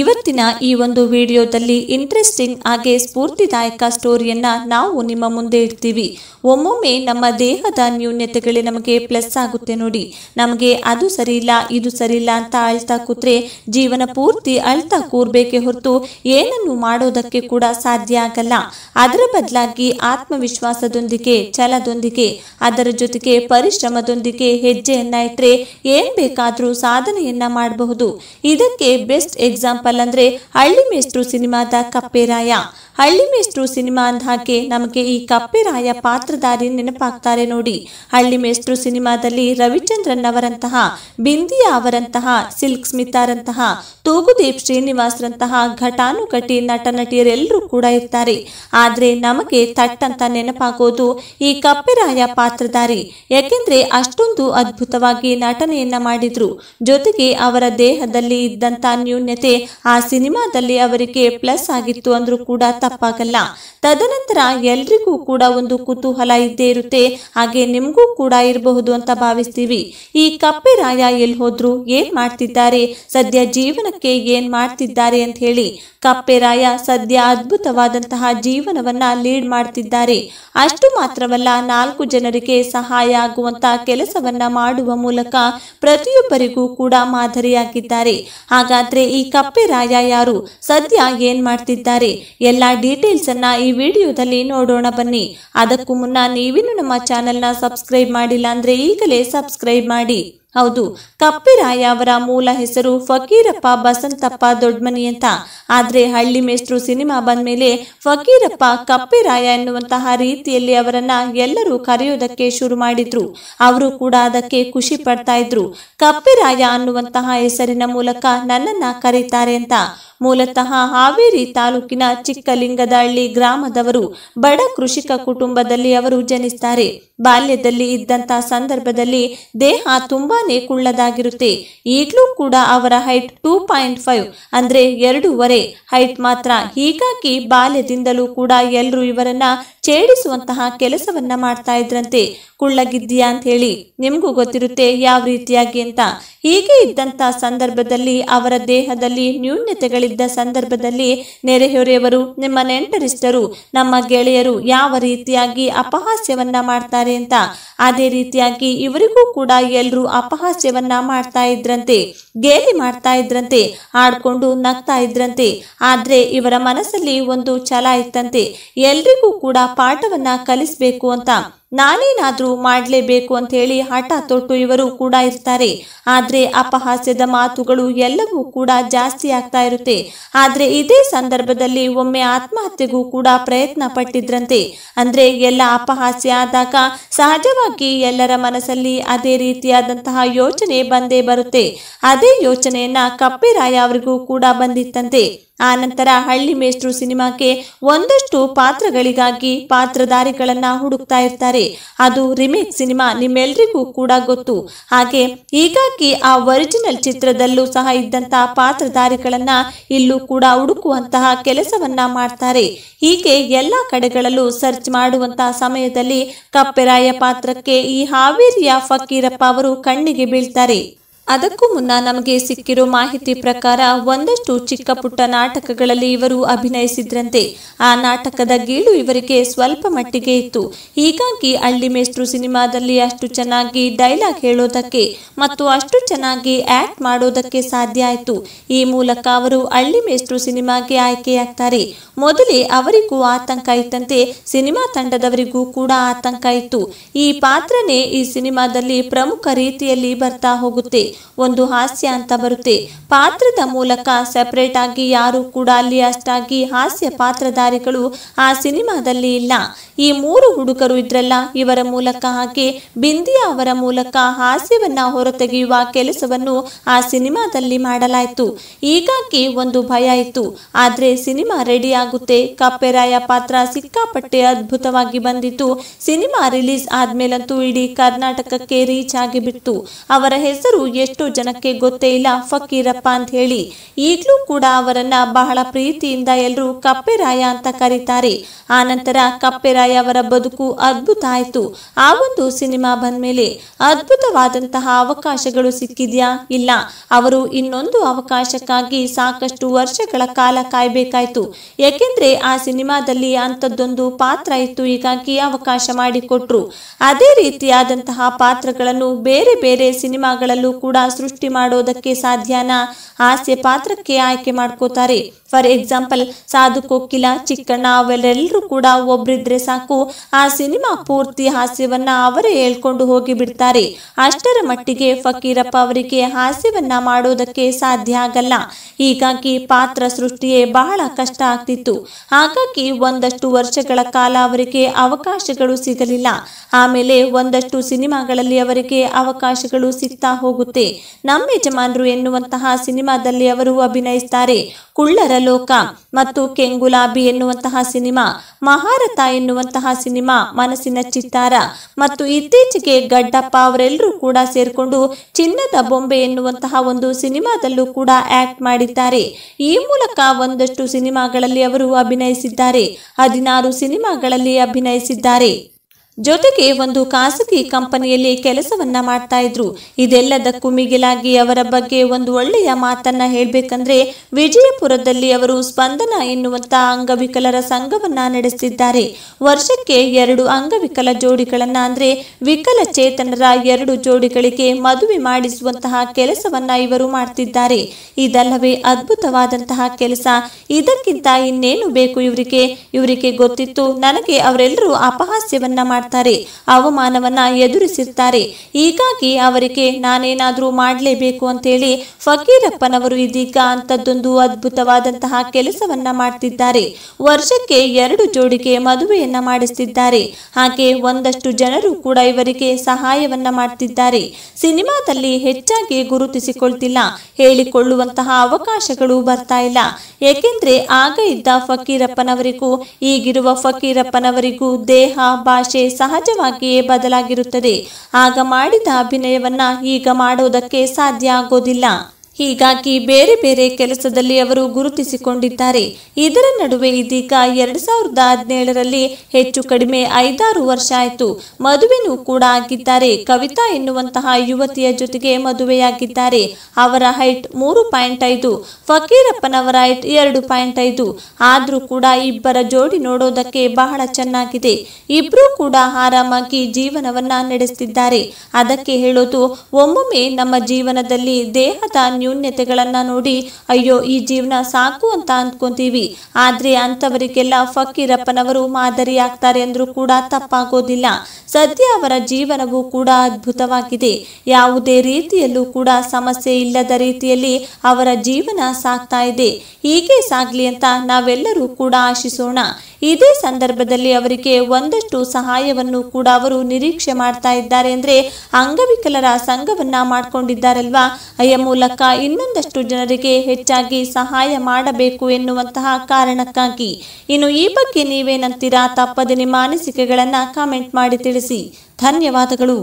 ಇವತ್ತಿನ ಈ ಒಂದು ವಿಡಿಯೋದಲ್ಲಿ ಇಂಟ್ರೆಸ್ಟಿಂಗ್ ಹಾಗೆ ಸ್ಫೂರ್ತಿದಾಯಕ ಸ್ಟೋರಿಯನ್ನ ನಾವು ನಿಮ್ಮ ಮುಂದೆ ಇಡ್ತೀವಿ ಒಮ್ಮೊಮ್ಮೆ ನಮ್ಮ ದೇಹದ ನ್ಯೂನ್ಯತೆಗಳೇ ನಮಗೆ ಪ್ಲಸ್ ಆಗುತ್ತೆ ನೋಡಿ ನಮಗೆ ಅದು ಸರಿ ಇದು ಸರಿ ಇಲ್ಲ ಅಂತ ಅಳ್ತಾ ಕೂತ್ರೆ ಜೀವನ ಪೂರ್ತಿ ಅಳ್ತಾ ಕೂರ್ಬೇಕೆ ಹೊರತು ಏನನ್ನು ಮಾಡೋದಕ್ಕೆ ಕೂಡ ಸಾಧ್ಯ ಆಗಲ್ಲ ಅದರ ಬದಲಾಗಿ ಆತ್ಮವಿಶ್ವಾಸದೊಂದಿಗೆ ಛಲದೊಂದಿಗೆ ಅದರ ಜೊತೆಗೆ ಪರಿಶ್ರಮದೊಂದಿಗೆ ಹೆಜ್ಜೆಯನ್ನ ಇಟ್ಟರೆ ಏನ್ ಬೇಕಾದ್ರೂ ಸಾಧನೆಯನ್ನ ಮಾಡಬಹುದು ಇದಕ್ಕೆ ಬೆಸ್ಟ್ ಎಕ್ಸಾಂಪಲ್ ಎಕ್ಸಾಂಪಲ್ ಅಂದ್ರೆ ಹಳ್ಳಿ ಮೇಸ್ಟ್ರು ಸಿನಿಮಾದ ಕಪ್ಪೆರಾಯ ಹಳ್ಳಿ ಮೇಸ್ಟ್ರು ಸಿನಿಮಾ ಹಾಗೆ ನಮಗೆ ಈ ಕಪ್ಪೆರಾಯ ಪಾತ್ರಧಾರಿ ನೆನಪಾಗ್ತಾರೆ ನೋಡಿ ಹಳ್ಳಿ ಮೇಸ್ಟ್ರು ಸಿನಿಮಾದಲ್ಲಿ ರವಿಚಂದ್ರನ್ ಅವರಂತಹ ಬಿಂದಿಯ ಅವರಂತಹ ಸಿಲ್ಕ್ ಸ್ಮಿತಾರಂತಹ ತೂಗುದೀಪ್ ರಂತಹ ಘಟಾನುಘಟಿ ನಟ ನಟಿಯರೆಲ್ಲರೂ ಕೂಡ ಇರ್ತಾರೆ ಆದ್ರೆ ನಮಗೆ ತಟ್ಟಂತ ನೆನಪಾಗೋದು ಈ ಕಪ್ಪೆರಾಯ ಪಾತ್ರಧಾರಿ ಯಾಕೆಂದ್ರೆ ಅಷ್ಟೊಂದು ಅದ್ಭುತವಾಗಿ ನಟನೆಯನ್ನ ಮಾಡಿದ್ರು ಜೊತೆಗೆ ಅವರ ದೇಹದಲ್ಲಿ ಇದ್ದಂತ ನ್ಯೂನ್ಯತೆ ಆ ಸಿನಿಮಾದಲ್ಲಿ ಅವರಿಗೆ ಪ್ಲಸ್ ಆಗಿತ್ತು ಅಂದ್ರೂ ಕೂಡ ತಪ್ಪಾಗಲ್ಲ ತದನಂತರ ಎಲ್ರಿಗೂ ಕೂಡ ಒಂದು ಕುತೂಹಲ ಇದ್ದೇ ಇರುತ್ತೆ ಹಾಗೆ ನಿಮಗೂ ಕೂಡ ಇರಬಹುದು ಅಂತ ಭಾವಿಸ್ತೀವಿ ಈ ಕಪ್ಪೆ ರಾಯ ಹೋದ್ರು ಏನ್ ಮಾಡ್ತಿದ್ದಾರೆ ಸದ್ಯ ಜೀವನಕ್ಕೆ ಏನ್ ಮಾಡ್ತಿದ್ದಾರೆ ಅಂತ ಹೇಳಿ ಕಪ್ಪೆ ರಾಯ ಸದ್ಯ ಅದ್ಭುತವಾದಂತಹ ಜೀವನವನ್ನ ಲೀಡ್ ಮಾಡ್ತಿದ್ದಾರೆ ಅಷ್ಟು ಮಾತ್ರವಲ್ಲ ನಾಲ್ಕು ಜನರಿಗೆ ಸಹಾಯ ಆಗುವಂತ ಕೆಲಸವನ್ನ ಮಾಡುವ ಮೂಲಕ ಪ್ರತಿಯೊಬ್ಬರಿಗೂ ಕೂಡ ಮಾದರಿಯಾಗಿದ್ದಾರೆ ಹಾಗಾದ್ರೆ ಈ ಕಪ್ಪೆ ರಾಯ ಯಾರು ಸದ್ಯ ಏನ್ ಮಾಡ್ತಿದ್ದಾರೆ ಎಲ್ಲಾ ಡೀಟೇಲ್ಸ್ ಅನ್ನ ಈ ವಿಡಿಯೋದಲ್ಲಿ ನೋಡೋಣ ಬನ್ನಿ ಅದಕ್ಕೂ ಮುನ್ನ ನೀವಿನ್ನು ನಮ್ಮ ಚಾನೆಲ್ನ ಸಬ್ಸ್ಕ್ರೈಬ್ ಮಾಡಿಲ್ಲ ಅಂದ್ರೆ ಈಗಲೇ ಸಬ್ಸ್ಕ್ರೈಬ್ ಮಾಡಿ ಹೌದು ಕಪ್ಪಿರಾಯ ಅವರ ಮೂಲ ಹೆಸರು ಫಕೀರಪ್ಪ ಬಸಂತಪ್ಪ ದೊಡ್ಮನಿ ಅಂತ ಆದ್ರೆ ಹಳ್ಳಿ ಮೇಸ್ಟ್ರು ಸಿನಿಮಾ ಬಂದ ಮೇಲೆ ಫಕೀರಪ್ಪ ಕಪ್ಪಿರಾಯ ಎನ್ನುವಂತಹ ರೀತಿಯಲ್ಲಿ ಅವರನ್ನ ಎಲ್ಲರೂ ಕರೆಯುವುದಕ್ಕೆ ಶುರು ಮಾಡಿದ್ರು ಅವರು ಕೂಡ ಅದಕ್ಕೆ ಖುಷಿ ಪಡ್ತಾ ಇದ್ರು ಕಪ್ಪಿರಾಯ ಅನ್ನುವಂತಹ ಹೆಸರಿನ ಮೂಲಕ ನನ್ನನ್ನ ಕರೀತಾರೆ ಅಂತ ಮೂಲತಃ ಹಾವೇರಿ ತಾಲೂಕಿನ ಚಿಕ್ಕಲಿಂಗದಹಳ್ಳಿ ಗ್ರಾಮದವರು ಬಡ ಕೃಷಿಕ ಕುಟುಂಬದಲ್ಲಿ ಅವರು ಜನಿಸ್ತಾರೆ ಬಾಲ್ಯದಲ್ಲಿ ಇದ್ದಂತಹ ಸಂದರ್ಭದಲ್ಲಿ ದೇಹ ತುಂಬಾ ತುಂಬಾನೇ ಕುಳ್ಳದಾಗಿರುತ್ತೆ ಈಗಲೂ ಕೂಡ ಅವರ ಹೈಟ್ ಟೂ ಪಾಯಿಂಟ್ ಫೈವ್ ಅಂದ್ರೆ ಎರಡೂವರೆ ಹೈಟ್ ಮಾತ್ರ ಹೀಗಾಗಿ ಬಾಲ್ಯದಿಂದಲೂ ಕೂಡ ಎಲ್ಲರೂ ಇವರನ್ನ ಛೇಡಿಸುವಂತಹ ಕೆಲಸವನ್ನ ಮಾಡ್ತಾ ಇದ್ರಂತೆ ಕುಳ್ಳಗಿದ್ದೀಯಾ ಅಂತ ಹೇಳಿ ನಿಮಗೂ ಗೊತ್ತಿರುತ್ತೆ ಯಾವ ರೀತಿಯಾಗಿ ಅಂತ ಹೀಗೆ ಇದ್ದಂತ ಸಂದರ್ಭದಲ್ಲಿ ಅವರ ದೇಹದಲ್ಲಿ ನ್ಯೂನ್ಯತೆಗಳಿದ್ದ ಸಂದರ್ಭದಲ್ಲಿ ನೆರೆಹೊರೆಯವರು ನಿಮ್ಮ ನೆಂಟರಿಷ್ಟರು ನಮ್ಮ ಗೆಳೆಯರು ಯಾವ ರೀತಿಯಾಗಿ ಅಪಹಾಸ್ಯವನ್ನ ಮಾಡ್ತಾರೆ ಅಂತ ಅದೇ ರೀತಿಯಾಗಿ ಇವರಿಗೂ ಕೂಡ ಎಲ್ಲರೂ ಅಪ ಅಪಹಾಸ್ಯವನ್ನ ಮಾಡ್ತಾ ಇದ್ರಂತೆ ಗೇಲಿ ಮಾಡ್ತಾ ಇದ್ರಂತೆ ಆಡ್ಕೊಂಡು ನಗ್ತಾ ಇದ್ರಂತೆ ಆದ್ರೆ ಇವರ ಮನಸ್ಸಲ್ಲಿ ಒಂದು ಛಲ ಇತ್ತಂತೆ ಎಲ್ರಿಗೂ ಕೂಡ ಪಾಠವನ್ನ ಕಲಿಸ್ಬೇಕು ಅಂತ ನಾನೇನಾದ್ರೂ ಮಾಡಲೇಬೇಕು ಅಂತ ಹೇಳಿ ಹಠ ತೊಟ್ಟು ಇವರು ಕೂಡ ಇರ್ತಾರೆ ಆದ್ರೆ ಅಪಹಾಸ್ಯದ ಮಾತುಗಳು ಎಲ್ಲವೂ ಕೂಡ ಜಾಸ್ತಿ ಆಗ್ತಾ ಇರುತ್ತೆ ಆದ್ರೆ ಇದೇ ಸಂದರ್ಭದಲ್ಲಿ ಒಮ್ಮೆ ಆತ್ಮಹತ್ಯೆಗೂ ಕೂಡ ಪ್ರಯತ್ನ ಪಟ್ಟಿದ್ರಂತೆ ಅಂದ್ರೆ ಎಲ್ಲ ಅಪಹಾಸ್ಯ ಆದಾಗ ಸಹಜವಾಗಿ ಎಲ್ಲರ ಮನಸ್ಸಲ್ಲಿ ಅದೇ ರೀತಿಯಾದಂತಹ ಯೋಚನೆ ಬಂದೇ ಬರುತ್ತೆ ಅದೇ ಯೋಚನೆಯನ್ನ ರಾಯ ಅವರಿಗೂ ಕೂಡ ಬಂದಿತ್ತಂತೆ ಆ ನಂತರ ಹಳ್ಳಿ ಮೇಷ್ಟ್ರು ಸಿನಿಮಾಕ್ಕೆ ಒಂದಷ್ಟು ಪಾತ್ರಗಳಿಗಾಗಿ ಪಾತ್ರಧಾರಿಗಳನ್ನ ಹುಡುಕ್ತಾ ಇರ್ತಾರೆ ಅದು ರಿಮೇಕ್ ಸಿನಿಮಾ ನಿಮ್ಮೆಲ್ರಿಗೂ ಕೂಡ ಗೊತ್ತು ಹಾಗೆ ಹೀಗಾಗಿ ಆ ಒರಿಜಿನಲ್ ಚಿತ್ರದಲ್ಲೂ ಸಹ ಇದ್ದಂತಹ ಪಾತ್ರಧಾರಿಗಳನ್ನ ಇಲ್ಲೂ ಕೂಡ ಹುಡುಕುವಂತಹ ಕೆಲಸವನ್ನ ಮಾಡ್ತಾರೆ ಹೀಗೆ ಎಲ್ಲಾ ಕಡೆಗಳಲ್ಲೂ ಸರ್ಚ್ ಮಾಡುವಂತಹ ಸಮಯದಲ್ಲಿ ಕಪ್ಪೆರಾಯ ಪಾತ್ರಕ್ಕೆ ಈ ಹಾವೇರಿಯ ಫಕೀರಪ್ಪ ಅವರು ಕಣ್ಣಿಗೆ ಬೀಳ್ತಾರೆ ಅದಕ್ಕೂ ಮುನ್ನ ನಮಗೆ ಸಿಕ್ಕಿರೋ ಮಾಹಿತಿ ಪ್ರಕಾರ ಒಂದಷ್ಟು ಚಿಕ್ಕ ಪುಟ್ಟ ನಾಟಕಗಳಲ್ಲಿ ಇವರು ಅಭಿನಯಿಸಿದ್ರಂತೆ ಆ ನಾಟಕದ ಗೀಳು ಇವರಿಗೆ ಸ್ವಲ್ಪ ಮಟ್ಟಿಗೆ ಇತ್ತು ಹೀಗಾಗಿ ಹಳ್ಳಿ ಮೇಷ್ಟ್ರು ಸಿನಿಮಾದಲ್ಲಿ ಅಷ್ಟು ಚೆನ್ನಾಗಿ ಡೈಲಾಗ್ ಹೇಳೋದಕ್ಕೆ ಮತ್ತು ಅಷ್ಟು ಚೆನ್ನಾಗಿ ಆಕ್ಟ್ ಮಾಡೋದಕ್ಕೆ ಸಾಧ್ಯ ಆಯಿತು ಈ ಮೂಲಕ ಅವರು ಅಳ್ಳಿ ಮೇಷ್ಟ್ರು ಸಿನಿಮಾಗೆ ಆಯ್ಕೆಯಾಗ್ತಾರೆ ಮೊದಲೇ ಅವರಿಗೂ ಆತಂಕ ಇತ್ತಂತೆ ಸಿನಿಮಾ ತಂಡದವರಿಗೂ ಕೂಡ ಆತಂಕ ಇತ್ತು ಈ ಪಾತ್ರನೇ ಈ ಸಿನಿಮಾದಲ್ಲಿ ಪ್ರಮುಖ ರೀತಿಯಲ್ಲಿ ಬರ್ತಾ ಹೋಗುತ್ತೆ ಒಂದು ಹಾಸ್ಯ ಅಂತ ಬರುತ್ತೆ ಪಾತ್ರದ ಮೂಲಕ ಸಪರೇಟ್ ಆಗಿ ಯಾರು ಕೂಡ ಅಲ್ಲಿ ಅಷ್ಟಾಗಿ ಹಾಸ್ಯ ಪಾತ್ರಧಾರಿಗಳು ಆ ಸಿನಿಮಾದಲ್ಲಿ ಇಲ್ಲ ಈ ಮೂರು ಹುಡುಗರು ಇದ್ರಲ್ಲ ಇವರ ಮೂಲಕ ಹಾಗೆ ಬಿಂದಿಯಾ ಅವರ ಮೂಲಕ ಹಾಸ್ಯವನ್ನ ಹೊರತೆಗೆಯುವ ಕೆಲಸವನ್ನು ಆ ಸಿನಿಮಾದಲ್ಲಿ ಮಾಡಲಾಯಿತು ಈಗಾಗಿ ಒಂದು ಭಯ ಇತ್ತು ಆದ್ರೆ ಸಿನಿಮಾ ರೆಡಿ ಆಗುತ್ತೆ ಕಪ್ಪೆರಾಯ ಪಾತ್ರ ಸಿಕ್ಕಾಪಟ್ಟೆ ಅದ್ಭುತವಾಗಿ ಬಂದಿತ್ತು ಸಿನಿಮಾ ರಿಲೀಸ್ ಆದ್ಮೇಲಂತೂ ಇಡೀ ಕರ್ನಾಟಕಕ್ಕೆ ರೀಚ್ ಆಗಿಬಿಟ್ಟು ಅವರ ಹೆಸರು ಎಷ್ಟು ಜನಕ್ಕೆ ಗೊತ್ತೇ ಇಲ್ಲ ಫಕೀರಪ್ಪ ಅಂತ ಹೇಳಿ ಈಗಲೂ ಕೂಡ ಅವರನ್ನ ಬಹಳ ಪ್ರೀತಿಯಿಂದ ಎಲ್ಲರೂ ಕಪ್ಪೆರಾಯ ಅಂತ ಕರೀತಾರೆ ಆನಂತರ ಕಪ್ಪೆರಾಯ ಅವರ ಬದುಕು ಅದ್ಭುತ ಆಯ್ತು ಆ ಒಂದು ಸಿನಿಮಾ ಬಂದ್ಮೇಲೆ ಅದ್ಭುತವಾದಂತಹ ಅವಕಾಶಗಳು ಸಿಕ್ಕಿದ್ಯಾ ಇಲ್ಲ ಅವರು ಇನ್ನೊಂದು ಅವಕಾಶಕ್ಕಾಗಿ ಸಾಕಷ್ಟು ವರ್ಷಗಳ ಕಾಲ ಕಾಯ್ಬೇಕಾಯ್ತು ಏಕೆಂದ್ರೆ ಆ ಸಿನಿಮಾದಲ್ಲಿ ಅಂಥದ್ದೊಂದು ಪಾತ್ರ ಇತ್ತು ಹೀಗಾಗಿ ಅವಕಾಶ ಮಾಡಿಕೊಟ್ರು ಅದೇ ರೀತಿಯಾದಂತಹ ಪಾತ್ರಗಳನ್ನು ಬೇರೆ ಬೇರೆ ಸಿನಿಮಾಗಳಲ್ಲೂ ಕೂಡ ಕೂಡ ಸೃಷ್ಟಿ ಮಾಡೋದಕ್ಕೆ ಸಾಧ್ಯನ ಹಾಸ್ಯ ಪಾತ್ರಕ್ಕೆ ಆಯ್ಕೆ ಮಾಡ್ಕೋತಾರೆ ಫಾರ್ ಎಕ್ಸಾಂಪಲ್ ಸಾಧು ಕೋಕಿಲ ಚಿಕ್ಕಣ್ಣ ಅವರೆಲ್ಲರೂ ಕೂಡ ಒಬ್ರಿದ್ರೆ ಸಾಕು ಆ ಸಿನಿಮಾ ಪೂರ್ತಿ ಹಾಸ್ಯವನ್ನ ಅವರೇ ಹೇಳ್ಕೊಂಡು ಹೋಗಿ ಬಿಡ್ತಾರೆ ಅಷ್ಟರ ಮಟ್ಟಿಗೆ ಫಕೀರಪ್ಪ ಅವರಿಗೆ ಹಾಸ್ಯವನ್ನ ಮಾಡೋದಕ್ಕೆ ಸಾಧ್ಯ ಆಗಲ್ಲ ಹೀಗಾಗಿ ಪಾತ್ರ ಸೃಷ್ಟಿಯೇ ಬಹಳ ಕಷ್ಟ ಆಗ್ತಿತ್ತು ಹಾಗಾಗಿ ಒಂದಷ್ಟು ವರ್ಷಗಳ ಕಾಲ ಅವರಿಗೆ ಅವಕಾಶಗಳು ಸಿಗಲಿಲ್ಲ ಆಮೇಲೆ ಒಂದಷ್ಟು ಸಿನಿಮಾಗಳಲ್ಲಿ ಅವರಿಗೆ ಅವಕಾಶಗಳು ಸಿಗ್ತಾ ಹೋಗುತ್ತೆ ಇದೆ ನಮ್ಮ ಯಜಮಾನರು ಎನ್ನುವಂತಹ ಸಿನಿಮಾದಲ್ಲಿ ಅವರು ಅಭಿನಯಿಸುತ್ತಾರೆ ಕುಳ್ಳರ ಲೋಕ ಮತ್ತು ಕೆಂಗುಲಾಬಿ ಎನ್ನುವಂತಹ ಸಿನಿಮಾ ಮಹಾರಥ ಎನ್ನುವಂತಹ ಸಿನಿಮಾ ಮನಸ್ಸಿನ ಚಿತ್ತಾರ ಮತ್ತು ಇತ್ತೀಚೆಗೆ ಗಡ್ಡಪ್ಪ ಅವರೆಲ್ಲರೂ ಕೂಡ ಸೇರಿಕೊಂಡು ಚಿನ್ನದ ಬೊಂಬೆ ಎನ್ನುವಂತಹ ಒಂದು ಸಿನಿಮಾದಲ್ಲೂ ಕೂಡ ಆಕ್ಟ್ ಮಾಡಿದ್ದಾರೆ ಈ ಮೂಲಕ ಒಂದಷ್ಟು ಸಿನಿಮಾಗಳಲ್ಲಿ ಅವರು ಅಭಿನಯಿಸಿದ್ದಾರೆ ಹದಿನಾರು ಸಿನಿಮಾಗಳಲ್ಲಿ ಅಭಿನಯಿಸಿದ್ದಾರೆ ಜೊತೆಗೆ ಒಂದು ಖಾಸಗಿ ಕಂಪನಿಯಲ್ಲಿ ಕೆಲಸವನ್ನ ಮಾಡ್ತಾ ಇದ್ರು ಇದೆಲ್ಲದಕ್ಕೂ ಮಿಗಿಲಾಗಿ ಅವರ ಬಗ್ಗೆ ಒಂದು ಒಳ್ಳೆಯ ಮಾತನ್ನ ಹೇಳ್ಬೇಕಂದ್ರೆ ವಿಜಯಪುರದಲ್ಲಿ ಅವರು ಸ್ಪಂದನ ಎನ್ನುವಂತ ಅಂಗವಿಕಲರ ಸಂಘವನ್ನ ನಡೆಸಿದ್ದಾರೆ ವರ್ಷಕ್ಕೆ ಎರಡು ಅಂಗವಿಕಲ ಜೋಡಿಗಳನ್ನ ಅಂದ್ರೆ ವಿಕಲಚೇತನರ ಎರಡು ಜೋಡಿಗಳಿಗೆ ಮದುವೆ ಮಾಡಿಸುವಂತಹ ಕೆಲಸವನ್ನ ಇವರು ಮಾಡ್ತಿದ್ದಾರೆ ಇದಲ್ಲವೇ ಅದ್ಭುತವಾದಂತಹ ಕೆಲಸ ಇದಕ್ಕಿಂತ ಇನ್ನೇನು ಬೇಕು ಇವರಿಗೆ ಇವರಿಗೆ ಗೊತ್ತಿತ್ತು ನನಗೆ ಅವರೆಲ್ಲರೂ ಅಪಹಾಸ್ಯವನ್ನ ಮಾಡ್ತಾರೆ ಅವಮಾನವನ್ನ ಎದುರಿಸಿರ್ತಾರೆ ಹೀಗಾಗಿ ಅವರಿಗೆ ನಾನೇನಾದರೂ ಮಾಡಲೇಬೇಕು ಅಂತೇಳಿ ಫಕೀರಪ್ಪನವರು ಇದೀಗ ಅಂಥದ್ದೊಂದು ಅದ್ಭುತವಾದಂತಹ ಕೆಲಸವನ್ನ ಮಾಡ್ತಿದ್ದಾರೆ ವರ್ಷಕ್ಕೆ ಎರಡು ಜೋಡಿಗೆ ಮದುವೆಯನ್ನ ಮಾಡಿಸ್ತಿದ್ದಾರೆ ಹಾಗೆ ಒಂದಷ್ಟು ಜನರು ಕೂಡ ಇವರಿಗೆ ಸಹಾಯವನ್ನ ಮಾಡ್ತಿದ್ದಾರೆ ಸಿನಿಮಾದಲ್ಲಿ ಹೆಚ್ಚಾಗಿ ಗುರುತಿಸಿಕೊಳ್ತಿಲ್ಲ ಹೇಳಿಕೊಳ್ಳುವಂತಹ ಅವಕಾಶಗಳು ಬರ್ತಾ ಇಲ್ಲ ಏಕೆಂದ್ರೆ ಆಗ ಇದ್ದ ಫಕೀರಪ್ಪನವರಿಗೂ ಈಗಿರುವ ಫಕೀರಪ್ಪನವರಿಗೂ ದೇಹ ಭಾಷೆ ಸಹಜವಾಗಿಯೇ ಬದಲಾಗಿರುತ್ತದೆ ಆಗ ಮಾಡಿದ ಅಭಿನಯವನ್ನ ಈಗ ಮಾಡುವುದಕ್ಕೆ ಸಾಧ್ಯ ಆಗೋದಿಲ್ಲ ಹೀಗಾಗಿ ಬೇರೆ ಬೇರೆ ಕೆಲಸದಲ್ಲಿ ಅವರು ಗುರುತಿಸಿಕೊಂಡಿದ್ದಾರೆ ಇದರ ನಡುವೆ ಇದೀಗ ಎರಡ್ ಸಾವಿರದ ಹದಿನೇಳರಲ್ಲಿ ಹೆಚ್ಚು ಕಡಿಮೆ ಐದಾರು ವರ್ಷ ಆಯಿತು ಮದುವೆನೂ ಕೂಡ ಆಗಿದ್ದಾರೆ ಕವಿತಾ ಎನ್ನುವಂತಹ ಯುವತಿಯ ಜೊತೆಗೆ ಮದುವೆಯಾಗಿದ್ದಾರೆ ಅವರ ಹೈಟ್ ಮೂರು ಪಾಯಿಂಟ್ ಐದು ಫಕೀರಪ್ಪನವರ ಹೈಟ್ ಎರಡು ಪಾಯಿಂಟ್ ಐದು ಆದರೂ ಕೂಡ ಇಬ್ಬರ ಜೋಡಿ ನೋಡೋದಕ್ಕೆ ಬಹಳ ಚೆನ್ನಾಗಿದೆ ಇಬ್ಬರೂ ಕೂಡ ಆರಾಮಾಗಿ ಜೀವನವನ್ನ ನಡೆಸುತ್ತಿದ್ದಾರೆ ಅದಕ್ಕೆ ಹೇಳೋದು ಒಮ್ಮೊಮ್ಮೆ ನಮ್ಮ ಜೀವನದಲ್ಲಿ ದೇಹದ ನ್ಯೂನ್ಯತೆಗಳನ್ನ ನೋಡಿ ಅಯ್ಯೋ ಈ ಜೀವನ ಸಾಕು ಅಂತ ಅಂದ್ಕೊಂತೀವಿ ಆದ್ರೆ ಅಂಥವರಿಗೆಲ್ಲ ಫಕೀರಪ್ಪನವರು ಮಾದರಿಯಾಗ್ತಾರೆ ಅಂದ್ರೂ ಕೂಡ ತಪ್ಪಾಗೋದಿಲ್ಲ ಸದ್ಯ ಅವರ ಜೀವನವೂ ಕೂಡ ಅದ್ಭುತವಾಗಿದೆ ಯಾವುದೇ ರೀತಿಯಲ್ಲೂ ಕೂಡ ಸಮಸ್ಯೆ ಇಲ್ಲದ ರೀತಿಯಲ್ಲಿ ಅವರ ಜೀವನ ಸಾಕ್ತಾ ಇದೆ ಹೀಗೆ ಸಾಗ್ಲಿ ಅಂತ ನಾವೆಲ್ಲರೂ ಕೂಡ ಆಶಿಸೋಣ ಇದೇ ಸಂದರ್ಭದಲ್ಲಿ ಅವರಿಗೆ ಒಂದಷ್ಟು ಸಹಾಯವನ್ನು ಕೂಡ ಅವರು ನಿರೀಕ್ಷೆ ಮಾಡ್ತಾ ಇದ್ದಾರೆ ಅಂದ್ರೆ ಅಂಗವಿಕಲರ ಸಂಘವನ್ನ ಮಾಡ್ಕೊಂಡಿದ್ದಾರಲ್ವಾ ಅಯ್ಯ ಮೂಲಕ ಇನ್ನೊಂದಷ್ಟು ಜನರಿಗೆ ಹೆಚ್ಚಾಗಿ ಸಹಾಯ ಮಾಡಬೇಕು ಎನ್ನುವಂತಹ ಕಾರಣಕ್ಕಾಗಿ ಇನ್ನು ಈ ಬಗ್ಗೆ ನೀವೇನಂತೀರಾ ತಪ್ಪದೆ ನಿಮ್ಮ ಅನಿಸಿಕೆಗಳನ್ನು ಕಾಮೆಂಟ್ ಮಾಡಿ ತಿಳಿಸಿ ಧನ್ಯವಾದಗಳು